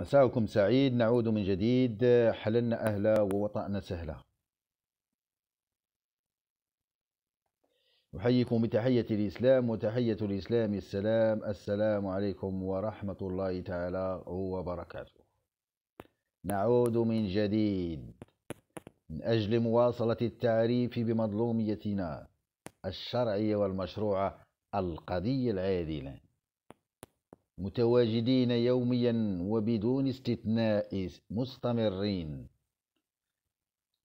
مساءكم سعيد نعود من جديد حللنا أهلا ووطأنا سهلا أحييكم بتحية الإسلام وتحية الإسلام السلام السلام عليكم ورحمة الله تعالى وبركاته نعود من جديد من أجل مواصلة التعريف بمظلوميتنا الشرعية والمشروعة القضية العادلة متواجدين يوميا وبدون استثناء مستمرين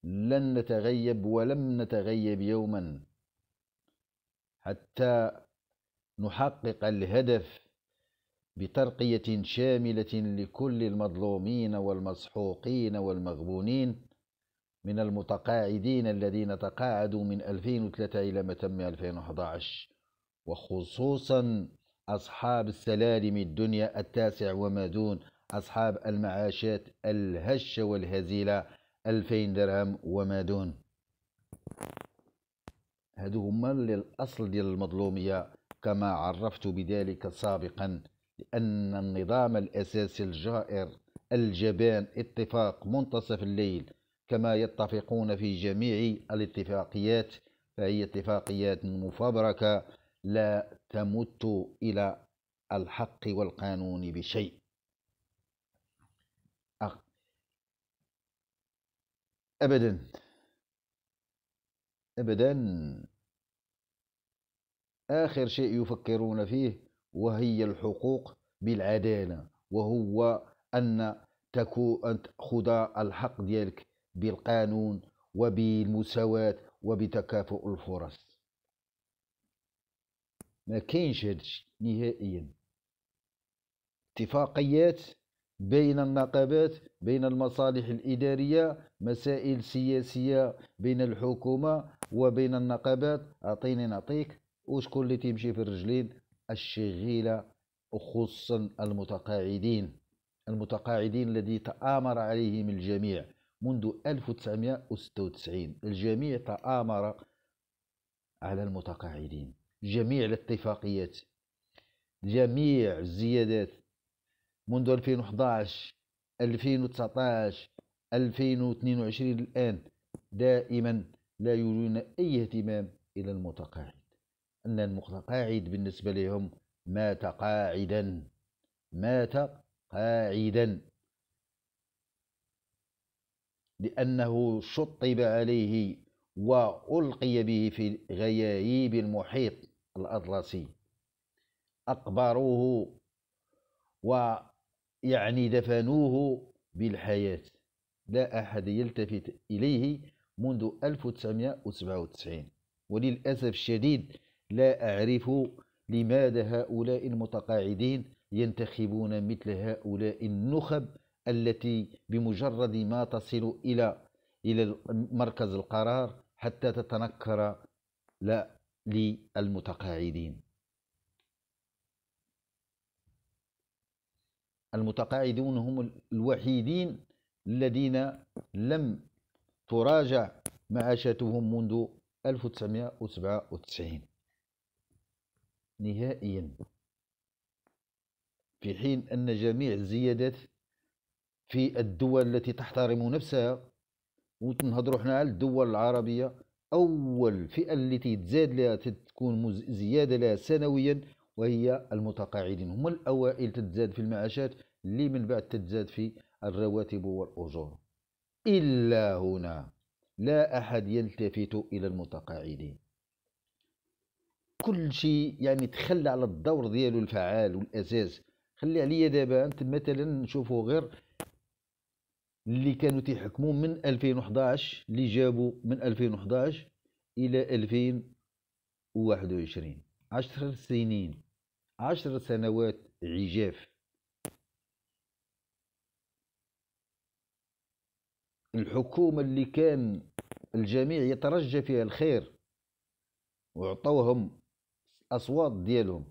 لن نتغيب ولم نتغيب يوما حتى نحقق الهدف بترقية شاملة لكل المظلومين والمسحوقين والمغبونين من المتقاعدين الذين تقاعدوا من 2003 إلى ما تم 2011 وخصوصا أصحاب السلالم الدنيا التاسع وما دون أصحاب المعاشات الهشة والهزيلة 2000 درهم وما دون هادو هما الأصل ديال المظلومية كما عرفت بذلك سابقا لأن النظام الأساسي الجائر الجبان اتفاق منتصف الليل كما يتفقون في جميع الاتفاقيات فهي اتفاقيات مفبركة لا تمت إلى الحق والقانون بشيء أبدا أبدا آخر شيء يفكرون فيه وهي الحقوق بالعدالة وهو أن تكو أن تأخذ الحق ديالك بالقانون وبالمساواة وبتكافؤ الفرص ما كاينش هادشي نهائيا اتفاقيات بين النقابات بين المصالح الإدارية مسائل سياسية بين الحكومة وبين النقابات أعطيني نعطيك وشكون اللي تيمشي في الرجلين الشغيلة وخصوصا المتقاعدين المتقاعدين الذي تآمر عليهم الجميع منذ 1996 الجميع تآمر على المتقاعدين جميع الاتفاقيات جميع الزيادات منذ 2011 2019 2022 الآن دائما لا يولون أي اهتمام إلى المتقاعد أن المتقاعد بالنسبة لهم مات قاعدا مات قاعدا لأنه شطب عليه وألقي به في غيايب المحيط الأطلسي أقبروه ويعني دفنوه بالحياة لا أحد يلتفت إليه منذ 1997 وللأسف الشديد لا أعرف لماذا هؤلاء المتقاعدين ينتخبون مثل هؤلاء النخب التي بمجرد ما تصل إلى إلى مركز القرار حتى تتنكر لا للمتقاعدين المتقاعدون هم الوحيدين الذين لم تراجع معاشاتهم منذ 1997 نهائيا في حين أن جميع الزيادات في الدول التي تحترم نفسها وتنهضروا حنا على الدول العربية أول فئة التي تزاد لها تكون زيادة لها سنويا وهي المتقاعدين هم الأوائل تتزاد في المعاشات اللي من بعد تتزاد في الرواتب والأجور إلا هنا لا أحد يلتفت إلى المتقاعدين كل شيء يعني تخلى على الدور ديالو الفعال والأساس خلي عليا دابا انت مثلا نشوفوا غير اللي كانوا تيحكموا من 2011 اللي جابوا من 2011 الى 2021 عشر سنين عشر سنوات عجاف الحكومة اللي كان الجميع يترجى فيها الخير وعطوهم أصوات ديالهم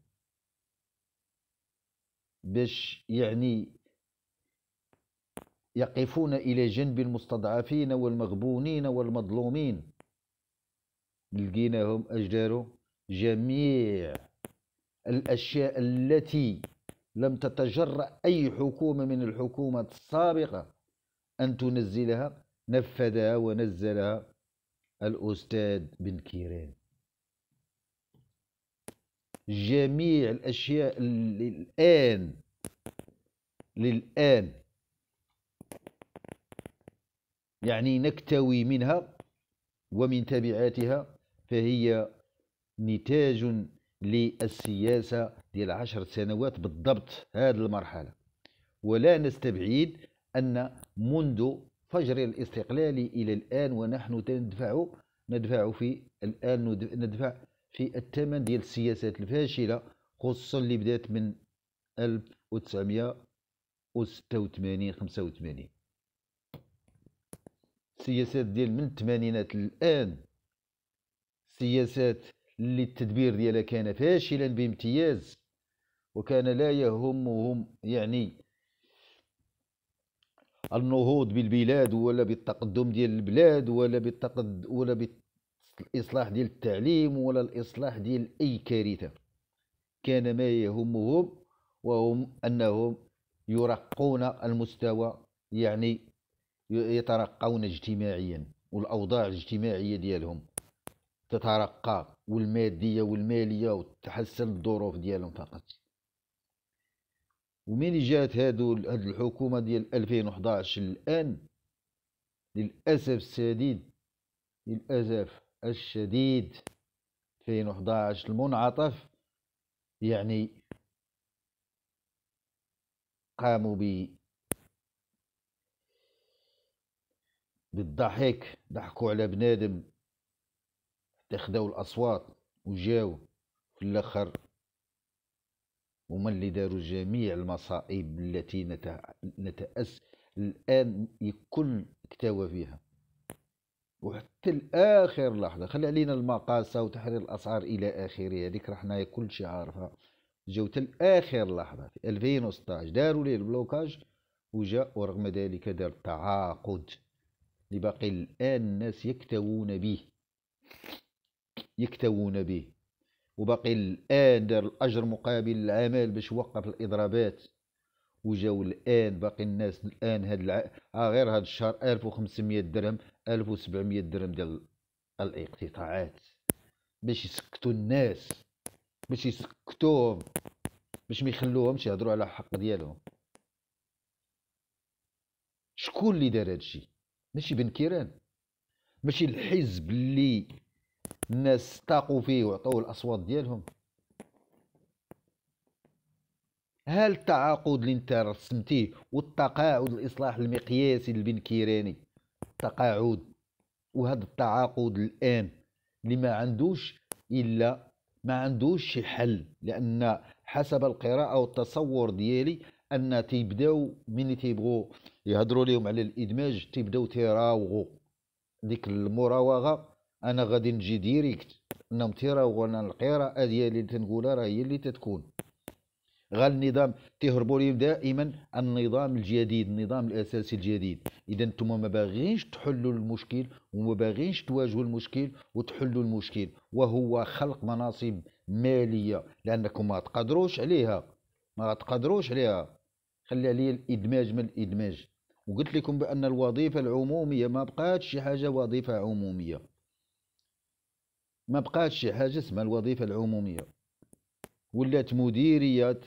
باش يعني يقفون إلى جنب المستضعفين والمغبونين والمظلومين لقيناهم أجداروا جميع الأشياء التي لم تتجرأ أي حكومة من الحكومات السابقة أن تنزلها نفذها ونزلها الأستاذ بن كيران جميع الأشياء للآن الآن للآن يعني نكتوي منها ومن تبعاتها فهي نتاج للسياسة ديال عشر سنوات بالضبط هذه المرحلة ولا نستبعد أن منذ فجر الاستقلال إلى الآن ونحن ندفع ندفع في الآن ندفع في الثمن ديال السياسات الفاشلة خصوصا اللي بدات من 1986 85 السياسات ديال من الثمانينات الان سياسات اللي التدبير ديالها كان فاشلا بامتياز وكان لا يهمهم يعني النهوض بالبلاد ولا بالتقدم ديال البلاد ولا بالتقد ولا بالاصلاح ديال التعليم ولا الاصلاح ديال اي كارثه كان ما يهمهم وهم انهم يرقون المستوى يعني يترقون اجتماعيا والاوضاع الاجتماعيه ديالهم تترقى والماديه والماليه وتحسن الظروف ديالهم فقط ومن جات هادو هاد الحكومه ديال 2011 الان للاسف الشديد للاسف الشديد 2011 المنعطف يعني قاموا ب بالضحك ضحكوا على بنادم حتى خداو الاصوات وجاو في الاخر هما اللي داروا جميع المصائب التي نتأس الآن الكل اكتوى فيها وحتى الآخر لحظة خلي علينا المقاسة وتحرير الأسعار إلى آخره هذيك راه حنايا كلشي عارفها جاو حتى الآخر لحظة في 2016 داروا ليه البلوكاج وجاء ورغم ذلك دار التعاقد لباقي الآن الناس يكتوون به يكتوون به وباقي الآن دار الأجر مقابل العمل باش وقف الإضرابات وجاو الآن باقي الناس الآن هاد الع... آه غير هاد الشهر 1500 درهم 1700 درهم ديال الاقتطاعات باش يسكتوا الناس باش يسكتوهم باش ما يخلوهمش يهضروا على الحق ديالهم شكون اللي دار هادشي ماشي بن كيران ماشي الحزب اللي الناس استاقوا فيه وعطوه الاصوات ديالهم هل التعاقد اللي انت رسمتيه والتقاعد الاصلاح المقياسي البنكيراني التقاعد وهذا التعاقد الان اللي ما عندوش الا ما عندوش شي حل لان حسب القراءه والتصور ديالي ان تيبداو ملي تيبغوا يهضروا لهم على الادماج تيبداو تيراوغوا ديك المراوغه انا غادي نجي ديريكت انهم تيراوغوا انا القراءه ديالي اللي تنقولها راه هي اللي تتكون غا النظام تيهربوا لهم دائما النظام الجديد النظام الاساسي الجديد اذا انتم ما باغينش تحلوا المشكل وما باغينش تواجهوا المشكل وتحلوا المشكل وهو خلق مناصب ماليه لانكم ما تقدروش عليها ما تقدروش عليها خلي عليا الادماج من الادماج وقلت لكم بأن الوظيفة العمومية ما بقاتش شي حاجة وظيفة عمومية ما بقاتش شي حاجة اسمها الوظيفة العمومية ولات مديريه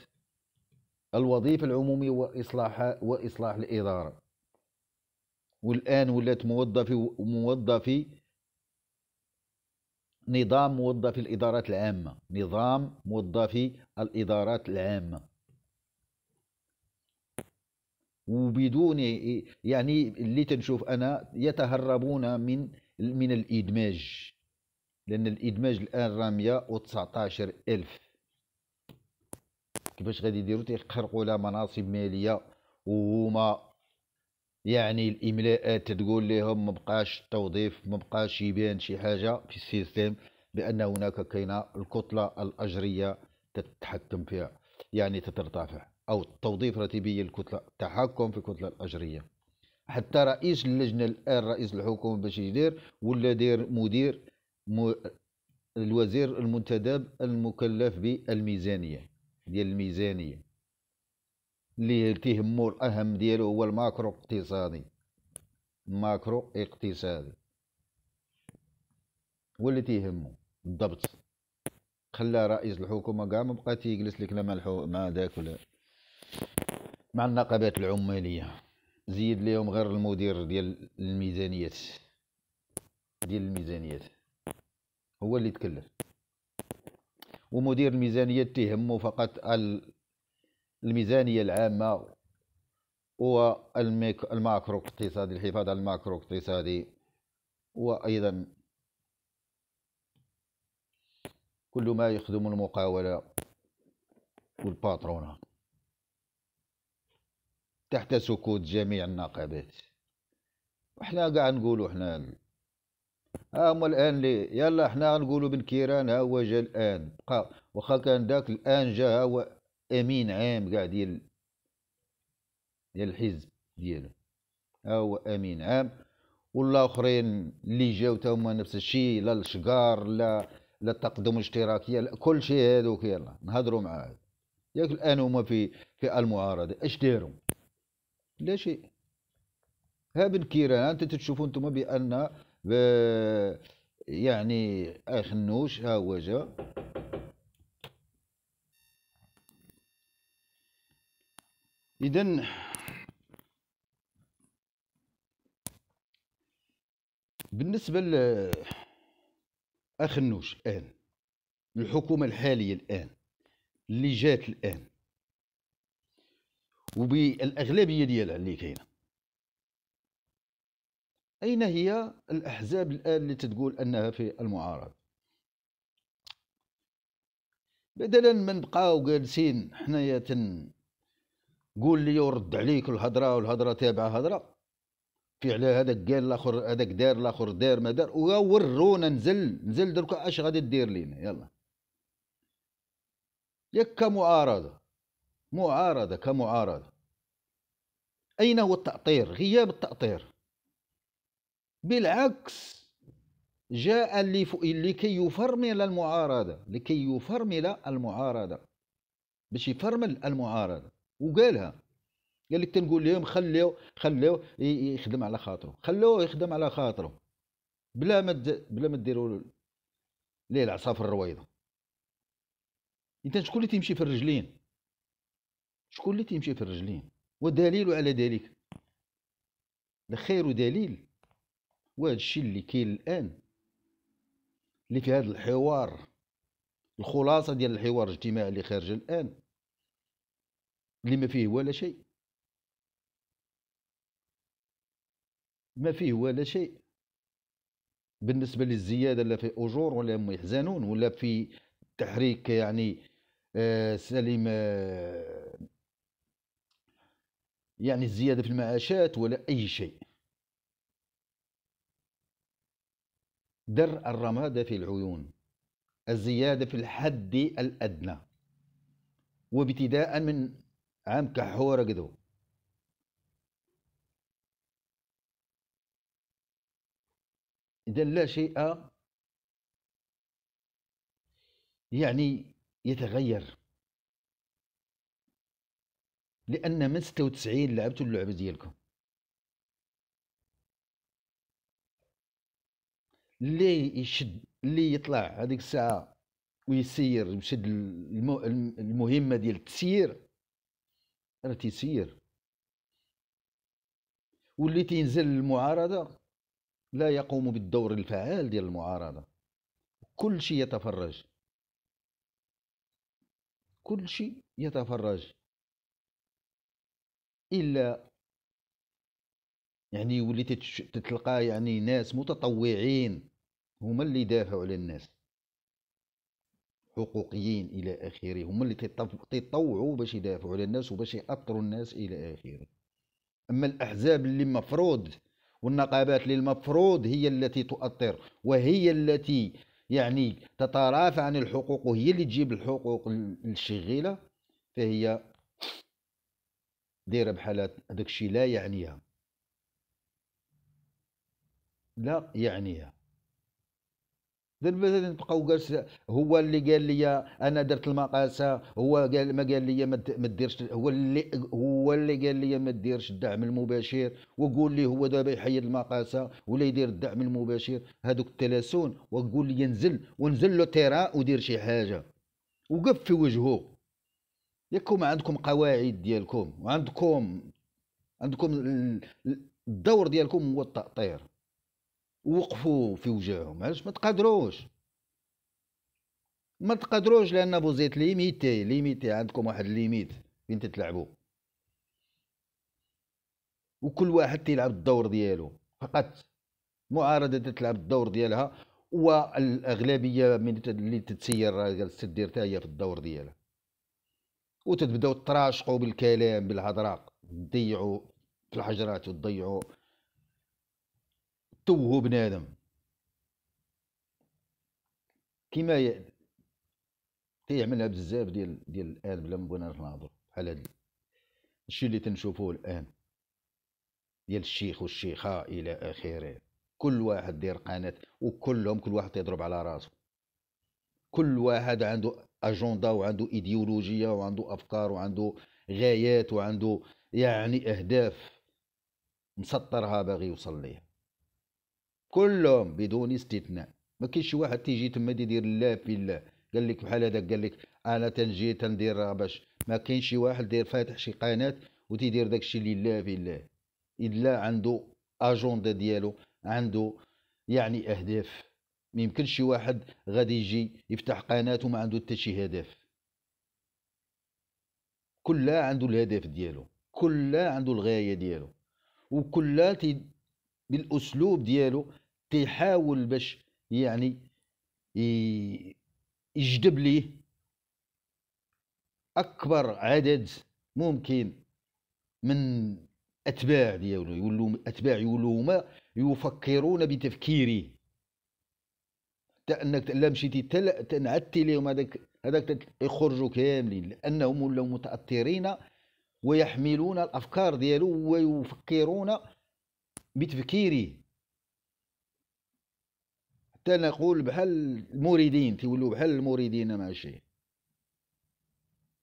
الوظيفة العمومية وإصلاح وإصلاح الإدارة والآن ولات موظفي موظفي نظام موظفي الإدارات العامة نظام موظفي الإدارات العامة وبدون يعني اللي تنشوف انا يتهربون من من الادماج لان الادماج الان راه 119 الف كيفاش غادي يديروا تيقرقوا لها مناصب ماليه وهما يعني الاملاءات تقول لهم ما بقاش التوظيف ما بقاش يبان شي حاجه في السيستم بان هناك كاينه الكتله الاجريه تتحكم فيها يعني تترتفع أو توظيف راتبيه الكتلة تحكم في الكتلة الأجرية حتى رئيس اللجنة الآن رئيس الحكومة باش يدير ولا دير مدير م... الوزير المنتدب المكلف بالميزانية ديال الميزانية اللي تيهمو الأهم ديالو هو الماكرو اقتصادي الماكرو اقتصادي هو اللي تيهمو بالضبط خلى رئيس الحكومة كاع مبقى تيجلس لك لا مع داك ولا مع النقابات العماليه زيد ليهم غير المدير ديال الميزانيات ديال الميزانيات هو اللي تكلف ومدير الميزانيات تهمه فقط الميزانيه العامه والماكرو اقتصادي الحفاظ على الماكرو اقتصادي وايضا كل ما يخدم المقاوله والباترونه تحت سكوت جميع النقابات وحنا قاع نقولوا ها هما الان لي يلا حنا نقولوا بن كيران ها هو جا الان بقى واخا كان داك الان جا هو امين عام قاع ديال ديال الحزب ديالو ها هو امين عام والاخرين اللي جاو تا هما نفس الشيء لا الشقار لا لا التقدم الاشتراكي لا كل شيء هذوك يلا نهضروا معاه ياك الان هما في في المعارضه اش دارو لا شيء ها انت تشوفوا انتم بان يعني اخ نوش ها هو جا اذا بالنسبه ل اخ نوش الان الحكومه الحاليه الان اللي جات الان وبالاغلبيه ديالها اللي كاينه اين هي الاحزاب الان اللي تتقول انها في المعارضه بدلا من بقاو جالسين حنايا تن قول لي ورد عليك الهضره والهضره تابعه هضره في على هذاك قال الاخر هذاك دار الاخر دار ما دار وورونا نزل نزل دركا اش غادي دير لينا يلا ياك معارضه معارضة كمعارضة أين هو التأطير غياب التأطير بالعكس جاء لكي يفرمل المعارضة لكي يفرمل المعارضة باش يفرمل المعارضة وقالها قال لك تنقول لهم خليو خليو يخدم على خاطره خلوه يخدم على خاطره بلا ما بلا ما ديروا ليه العصا في الرويضه انت شكون اللي تيمشي في الرجلين شكون اللي تيمشي في الرجلين ودليل على ذلك الخير دليل وهذا الشيء اللي كاين الان اللي في هذا الحوار الخلاصه ديال الحوار الاجتماعي اللي خارج الان اللي ما فيه ولا شيء ما فيه ولا شيء بالنسبه للزياده لا في اجور ولا هم يحزنون ولا في تحريك يعني آه، سليم آه، يعني الزيادة في المعاشات ولا أي شيء درء الرمادة في العيون الزيادة في الحد الأدنى وابتداء من عام كحورة قدو إذا لا شيء يعني يتغير لان من 96 لعبتوا اللعبه ديالكم اللي يشد اللي يطلع هذيك الساعه ويسير يشد المهمه ديال التسيير راه تيسير واللي تينزل للمعارضه لا يقوم بالدور الفعال ديال المعارضه كل شيء يتفرج كل شيء يتفرج الا يعني وليت تتلقى يعني ناس متطوعين هما اللي دافعوا على الناس حقوقيين الى اخره هما اللي تيطوعوا باش يدافعوا على الناس وباش ياثروا الناس الى اخره اما الاحزاب اللي مفروض والنقابات اللي المفروض هي التي تؤثر وهي التي يعني تترافع عن الحقوق وهي اللي تجيب الحقوق للشغيله فهي دايره بحال هذاك الشيء لا يعنيها لا يعنيها غادي نبقاو جالس هو اللي قال لي انا درت المقاسه هو قال ما قال لي ما ديرش هو اللي هو اللي قال لي ما ديرش الدعم المباشر وقول لي هو دابا يحيد المقاسه ولا يدير الدعم المباشر هذوك التلاسون وقول لي نزل ونزل له تيرا ودير شي حاجه وقف في وجهه ياكم عندكم قواعد ديالكم وعندكم عندكم الدور ديالكم هو التأطير وقفوا في وجههم علاش ما تقدروش ما تقدروش لان بوزيت ليميتي ليميتي عندكم واحد ليميت فين تتلعبوا وكل واحد تيلعب الدور ديالو فقط معارضه تتلعب الدور ديالها والاغلبيه من اللي تتسير جالسه دير هي في الدور ديالها وتتبداو تراشقوا بالكلام بالهضره تضيعوا في الحجرات وتضيعوا توهوا بنادم كيما ي... تيعملها بزاف ديال ديال الان بلا ما بغينا نهضروا بحال هادي الشيء اللي تنشوفوه الان ديال الشيخ والشيخه الى اخره كل واحد دير قناه وكلهم كل واحد يضرب على راسه كل واحد عنده اجندا وعنده ايديولوجيه وعنده افكار وعنده غايات وعنده يعني اهداف مسطرها باغي يوصل ليها كلهم بدون استثناء ما كاينش شي واحد تيجي تما تيدير الله في الله قال لك بحال هذا قال لك انا تنجي تندير باش ما كاينش شي واحد داير فاتح شي قناه وتيدير داكشي لله في الله الا عنده اجنده ديالو عنده يعني اهداف ما يمكنش شي واحد غادي يجي يفتح قناه وما عنده حتى شي هدف كلها عنده الهدف ديالو كلها عنده الغايه ديالو وكلها تي بالاسلوب ديالو تيحاول باش يعني يجذب ليه اكبر عدد ممكن من اتباع ديالو يولوا اتباع يولوا هما يفكرون بتفكيره حتى انك لا مشيتي تل... لهم هذاك هذاك يخرجوا كاملين لانهم ولاو متاثرين ويحملون الافكار ديالو ويفكرون بتفكيره حتى نقول بحال المريدين تيولوا بحال المريدين مع الشيء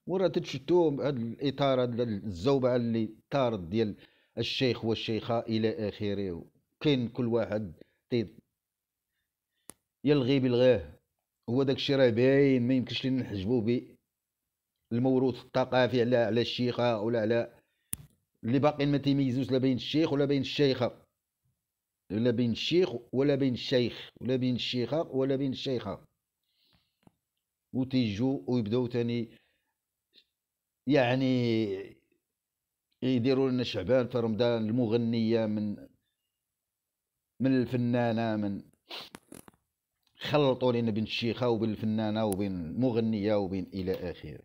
ورا تتشتو هذا الاطار هذا الزوبعه اللي طارت ديال الشيخ والشيخه الى اخره كاين كل واحد يلغي بالغاه هو داكشي راه باين ما يمكنش لينا نحجبو به الموروث الثقافي على على الشيخه ولا على اللي باقيين ما تيميزوش لا بين الشيخ ولا بين الشيخه لا بين الشيخ ولا بين الشيخ ولا بين الشيخه ولا بين الشيخه وتيجو ويبداو تاني يعني يديروا لنا شعبان في رمضان المغنيه من من الفنانه من خلطوا لنا بين الشيخه وبين الفنانه وبين المغنيه وبين الى اخره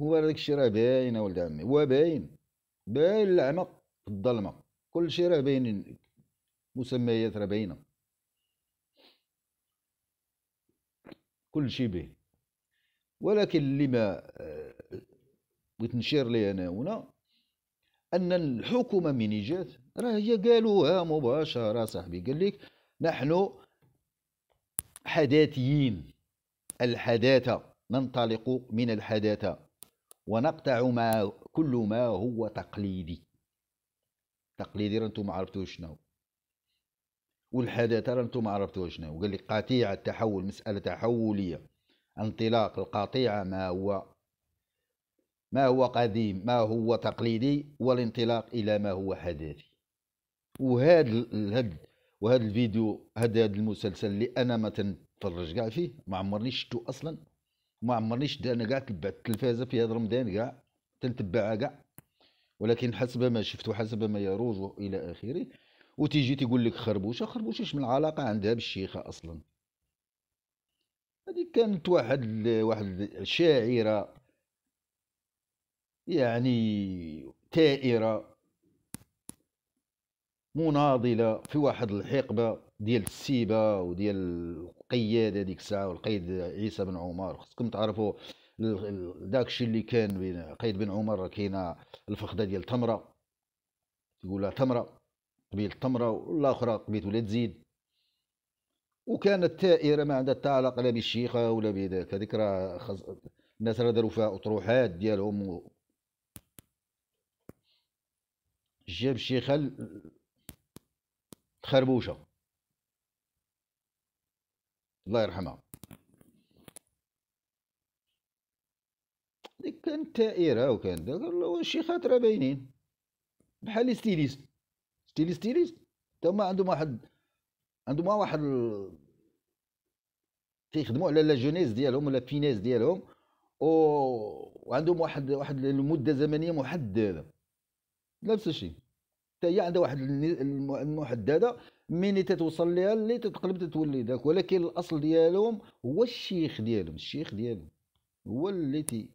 هو هذاك الشيء راه باين ولد عمي هو باين باين العمى في الظلمه كل شيء راه باين مسميات راه باينه كل شيء باين ولكن اللي ما آه، بغيت نشير ليه انا هنا ان الحكومه من جات راه هي قالوها مباشره صاحبي قال لك نحن حداثيين الحداثة ننطلق من الحداثة ونقطع ما كل ما هو تقليدي تقليدي رانتو ما عرفتوش شنو والحداثة رانتو ما عرفتوش شنو قال لي قطيعة التحول مسألة تحولية انطلاق القطيعة ما هو ما هو قديم ما هو تقليدي والانطلاق إلى ما هو حداثي وهذا وهذا الفيديو هذا المسلسل اللي انا ما تنتفرج كاع فيه ما عمرني شفتو اصلا ما عمرني شفت انا كاع تبعت التلفازه في هذا رمضان كاع تنتبعها كاع ولكن حسب ما شفت وحسب ما يروج الى اخره وتيجي تقول لك خربوشه خربوشه اش من علاقه عندها بالشيخه اصلا هذه كانت واحد واحد شاعره يعني ثائره مناضله في واحد الحقبه ديال السيبه وديال القياد هذيك الساعه والقيد عيسى بن عمر خصكم تعرفوا داك الشيء اللي كان بين قيد بن عمر كاينه الفخده ديال تمره تقولها تمره قبيل تمره والاخرى قبيل ولا تزيد وكانت تائره ما عندها حتى علاقه لا بالشيخه ولا بذاك هذيك راه خز... الناس راه داروا فيها اطروحات ديالهم و... جاب الشيخه خربوشه الله يرحمها ديك كانت تائره وكانت شي خاطره باينين بحال ستيليست ستيلي ستيليست تما عندهم واحد عندهم واحد كيخدموا على لا جونيز ديالهم ولا فينيس ديالهم و... وعندهم واحد واحد المده زمنيه محدده نفس الشيء حتى هي عندها واحد المحدده مين تتوصل لها اللي تتقلب تتولي داك ولكن الاصل ديالهم هو الشيخ ديالهم الشيخ ديالهم هو اللي تي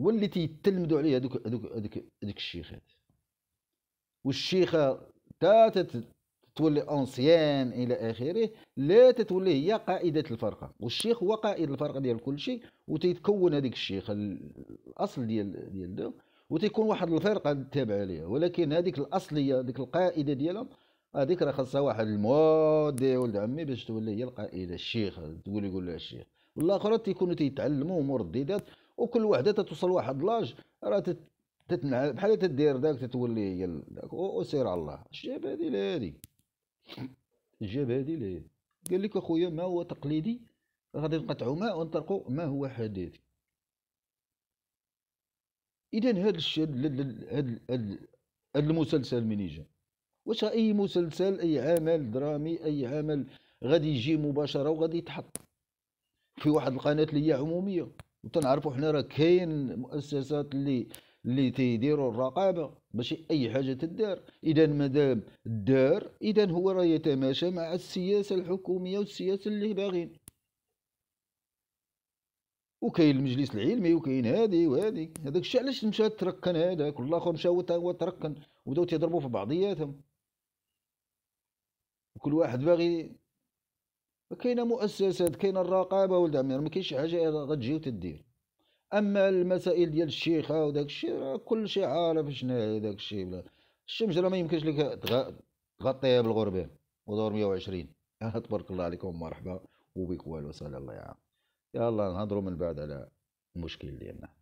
هو اللي تيتلمدوا عليه هذوك هذوك هذوك هذوك الشيخات والشيخه تا تتولي اونسيان الى اخره لا تتولي هي قائده الفرقه والشيخ هو قائد الفرقه ديال كل شيء وتيتكون هذيك الشيخه الاصل ديال ديال دو وتيكون واحد الفرقه تابعه ليها ولكن هذيك الاصليه ديك القائده ديالها هذيك راه خاصها واحد المودي ولد عمي باش تولي هي القائده الشيخ تقول يقول لها الشيخ والاخرى تيكونوا تيتعلموا الديدات وكل وحده تتوصل واحد لاج راه تتنع بحال تدير داك تتولي هي داك وسير على الله الجاب هادي لا هادي الجاب هادي لا قال لك اخويا ما هو تقليدي غادي نقطعوا ماء ونطرقوا ما هو حديث اذا هذا الشيء هذا المسلسل من يجي واش اي مسلسل اي عمل درامي اي عمل غادي يجي مباشره وغادي يتحط في واحد القناه اللي هي عموميه وتنعرفوا حنا راه كاين مؤسسات اللي اللي تيديروا الرقابه باش اي حاجه تدار اذا مادام دار اذا هو راه يتماشى مع السياسه الحكوميه والسياسه اللي باغين وكاين المجلس العلمي وكاين هادي وهادي هذاك الشيء علاش مشى تركن هذاك والاخر مشى هو تركن وبداو تيضربوا في بعضياتهم وكل واحد باغي كاينه مؤسسات كاينه الرقابه ولد يعني ما كاينش شي حاجه غتجي وتدير اما المسائل ديال الشيخه وداك الشيء راه كلشي عارف شنو داك الشيء راه ما يمكنش لك تغطيها بالغربان ودور 120 تبارك الله عليكم مرحبا وبك والو صلى الله وسلم يلا نهضروا من بعد على المشكل ديالنا